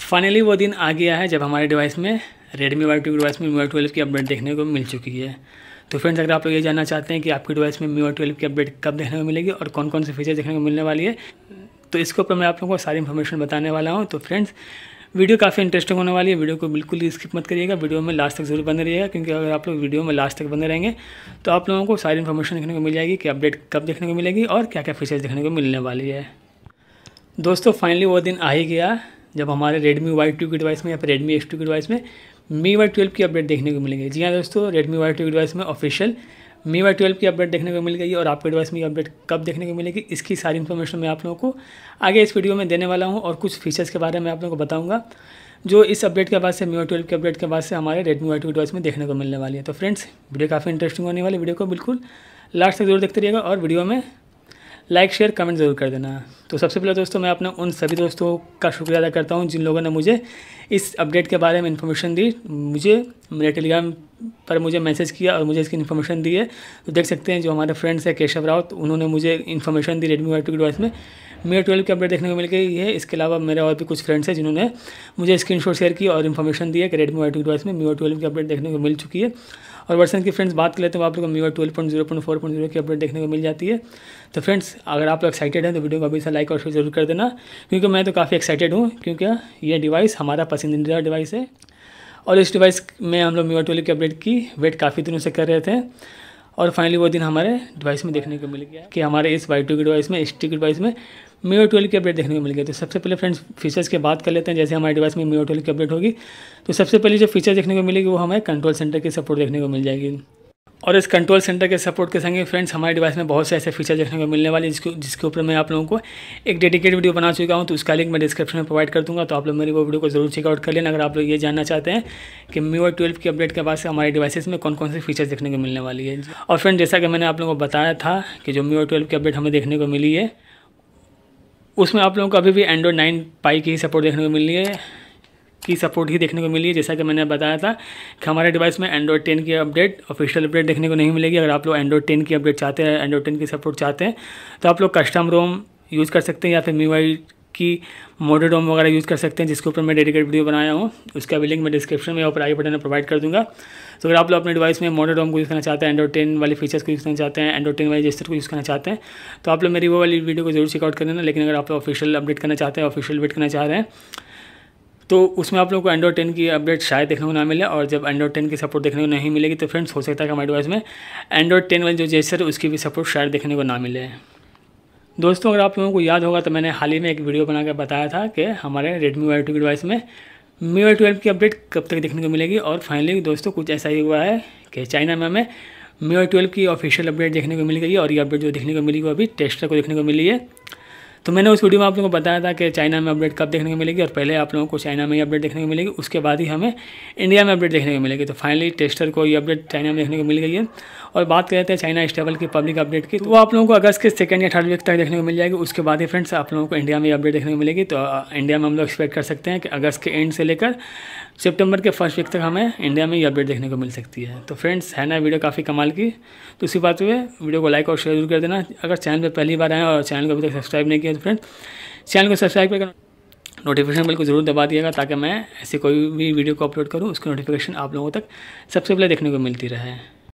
finally वो दिन आ गया है जब हमारे डिवाइस में रेडमी वाई टू डिवाइस में मीवाई ट्वेल्व की अपडेट देखने को मिल चुकी है तो फ्रेंड्स अगर आप लोग ये जानना चाहते हैं कि आपके डिवाइस में मीवाई ट्वेल्व की अपडेट कब देखने को मिलेगी और कौन कौन से फीचर देखने को मिलने वाली है तो इसके ऊपर मैं आप लोगों को सारी इन्फॉर्मेशन बताने वाला हूँ तो फ्रेंड्स वीडियो काफ़ी इंटरेस्टिंग होने वाली है वीडियो को बिल्कुल ही स्किप मत करिएगा वीडियो में लास्ट तक जरूर बने रहिएगा क्योंकि अगर आप लोग वीडियो में लास्ट तक बने रहेंगे तो आप लोगों को सारी इन्फॉर्मेशन देखने को मिल जाएगी कि अपडेट कब देखने को मिलेगी और क्या क्या फीचर्स देखने को मिलने वाली है दोस्तों फाइनली वो दिन आ ही गया जब हमारे रेडमी वाई टू की डिवाइस में या फिर रेडमी एस टू की डिवाइस में मी वाई ट्वेल्व की अपडेट देखने को मिलेंगे जी हाँ दोस्तों रेडमी वाई टू की डिवाइस में ऑफिशियल मी वाई ट्वेल्व की अपडेट देखने को मिल गई और आपके डिवाइस में ये अपडेट कब देखने को मिलेगी इसकी सारी इन्फॉर्मेशन मैं आप लोगों को आगे इस वीडियो में देने वाला हूँ और कुछ फीचर्स के बारे में आप लोगों को बताऊँगा जो इस अपडेट के बाद से मी वाई ट्वेल्व के अपडेट के बाद से हमारे रेडमी वाई टू डिवाइस में देखने को मिलने वाली है तो फ्रेंड्स वीडियो काफ़ी इंटरेस्टिंग होने वाली वीडियो को बिल्कुल लास्ट तक जरूर देखते रहिएगा और वीडियो में लाइक शेयर कमेंट ज़रूर कर देना तो सबसे पहले दोस्तों मैं अपने उन सभी दोस्तों का शुक्रिया अदा करता हूँ जिन लोगों ने मुझे इस अपडेट के बारे में इन्फॉर्मेशन दी मुझे मेरे टेलीग्राम पर मुझे मैसेज किया और मुझे इसकी इन्फॉर्मेशन दी है तो देख सकते हैं जो हमारे फ्रेंड्स हैं केशव रावत उन्होंने मुझे इन्फॉर्मेशन दी रेडमी वाई टू डिवाइस में मेरे ट्वेल्व की अपडेट देखने को मिल गई है इसके अलावा मेरे और भी कुछ फ्रेंड्स हैं जिन्होंने मुझे स्क्रीन शेयर की और इन्फॉर्मेशन दी है कि रेडमी वाई डिवाइस में मीओ ट्वेल्व की अपडेट देखने को मिल चुकी है और वर्सन की फ्रेंड्स बात कर लेते हैं आप लोग को MIUI twelve point zero point four point zero की अपडेट देखने को मिल जाती है तो फ्रेंड्स अगर आप लोग एक्साइटेड हैं तो वीडियो को अभी से लाइक और शेयर जरूर कर देना क्योंकि मैं तो काफ़ी एक्साइटेड हूँ क्योंकि ये डिवाइस हमारा पसंदीदा डिवाइस है और इस डिवाइस में हम लोग मीओ ट्वेल्व की अपडेट की वेट काफ़ी दिनों से कर रहे थे और फाइनली वो दिन हमारे डिवाइस में देखने को मिल गया कि हमारे इस वाई टू के डिवाइस में स्टिक डिवाइस में मीओ ट्वेल्व की अपडेट देखने को मिल गई तो सबसे पहले फ्रेंड्स फीचर्स की बात कर लेते हैं जैसे हमारे डिवाइस में मीओ ट्वेल्व की अपडेट होगी तो सबसे पहले जो फीचर देखने को मिलेगी वो हमें कंट्रोल सेंटर की सपोर्ट देखने को मिल जाएगी और इस कंट्रोल सेंटर के सपोर्ट के संगे फ्रेंड्स हमारे डिवाइस में बहुत से ऐसे फीचर देखने को मिलने वाले जिसको जिसके ऊपर मैं आप लोगों को एक डेडिकेट वीडियो बना चुका हूँ तो उसका लिंक मैं डिस्क्रिप्शन में प्रोवाइड कर दूँगा तो आप लोग मेरी वो वीडियो को जरूर चेकआउट कर लेना अगर आप लोग ये जानना चाहते हैं कि मीओ ट्वेल्व की अपडेट के बाद से हमारे डिवाइसेज में कौन कौन से फीचर्स देखने को मिलने वाली है और फ्रेंड जैसा कि मैंने आप लोगों को बताया था कि जो मीओ ट्वेल्व की अपडेट हमें देखने को मिली है उसमें आप लोगों को अभी भी एंड्रॉयड नाइन पाई की ही सपोर्ट देखने को मिली है की सपोर्ट ही देखने को मिली है जैसा कि मैंने बताया था कि हमारे डिवाइस में एंड्रॉयड टेन की अपडेट ऑफिशियल अपडेट देखने को नहीं मिलेगी अगर आप लोग एंड्रॉयड टेन की अपडेट चाहते हैं एंड्रॉयड टेन की सपोर्ट चाहते हैं तो आप लोग कस्टम रोम यूज़ कर सकते हैं या फिर मी की मोडर रोम वगैरह यूज़ कर सकते हैं जिसके ऊपर मैं डेडिकेट वीडियो बनाया हूँ उसका भी लिंक मैं डिस्क्रिप्शन में ऊपर आई बटन में प्रोवाइड कर दूँगा तो अगर आप लोग अपने डिवाइस में मोडे रोम को यूज़ करना चाहते हैं एंड्रॉड टेन वाले फीचर्स को यूज़ करना चाहते हैं एंड्रॉड टेन वाले जेस्टर को यूज़ करना चाहते हैं तो आप लोग मेरी वो वाली वीडियो को जरूर चेकआउट कर देना लेकिन अगर आप लोग ऑफिशियल अपडेट करना चाहते हैं ऑफिशियल वेट करना चाह रहे हैं तो उसमें आप लोगों को एंड्रॉइड टेन की अपडेट शायद देखने को ना मिले और जब एंड्रॉड टेन की सपोर्ट देखने को नहीं मिलेगी तो फ्रेंड्स हो सकता है हमारे डिवाइस में एंड्रॉड टेन वाली जो जेसर उसकी भी सपोर्ट शायद देखने को ना मिले दोस्तों अगर आप लोगों को याद होगा तो मैंने हाल ही में एक वीडियो बनाकर बताया था कि हमारे रेडमी वाई टू डिवाइस में मी वाई ट्वेल्व की अपडेट कब तक देखने को मिलेगी और फाइनली दोस्तों कुछ ऐसा ही हुआ है कि चाइना में हमें मी वाई ट्वेल्व की ऑफिशियल अपडेट देखने को मिल गई और ये अपडेट जो देखने को मिली वो अभी टेस्टर को देखने को मिली है तो मैंने उस वीडियो में आप लोगों को बताया था कि चाइना में अपडेट कब देखने को मिलेगी और पहले आप लोगों को चाइना में ही अपडेट देखने को मिलेगी उसके बाद ही हमें इंडिया में अपडेट देखने को मिलेगी तो फाइनली टेस्टर को ये अपडेट चाइना में देखने को मिल गई है और बात करते हैं तो चाइना स्टेबल की पब्लिक अपडेट की तो वो आप लोगों को अगस्त के सेकेंड या थर्ड वीक तक देखने को मिल जाएगी उसके बाद ही फ्रेंड्स आप लोगों को इंडिया में अपडेट देखने को मिलेगी तो इंडिया में हम लोग एक्सपेक्ट कर सकते हैं कि अगस्त के एंड से लेकर सितंबर के फर्स्ट वीक तक हमें इंडिया में ये अपडेट देखने को मिल सकती है तो फ्रेंड्स है ना वीडियो काफ़ी कमाल की तो उसी बात हुए वीडियो को लाइक और शेयर जरूर कर देना अगर चैनल पर पहली बार आए और चैनल को अभी तक सब्सक्राइब नहीं किया किया फ्रेंड चैनल को सब्सक्राइब करके नोटिफिकेशन बिल को जरूर दबा दिएगा ताकि मैं ऐसी कोई भी वीडियो को अपलोड करूँ उसकी नोटिफिकेशन आप लोगों तक सबसे पहले देखने को मिलती रहे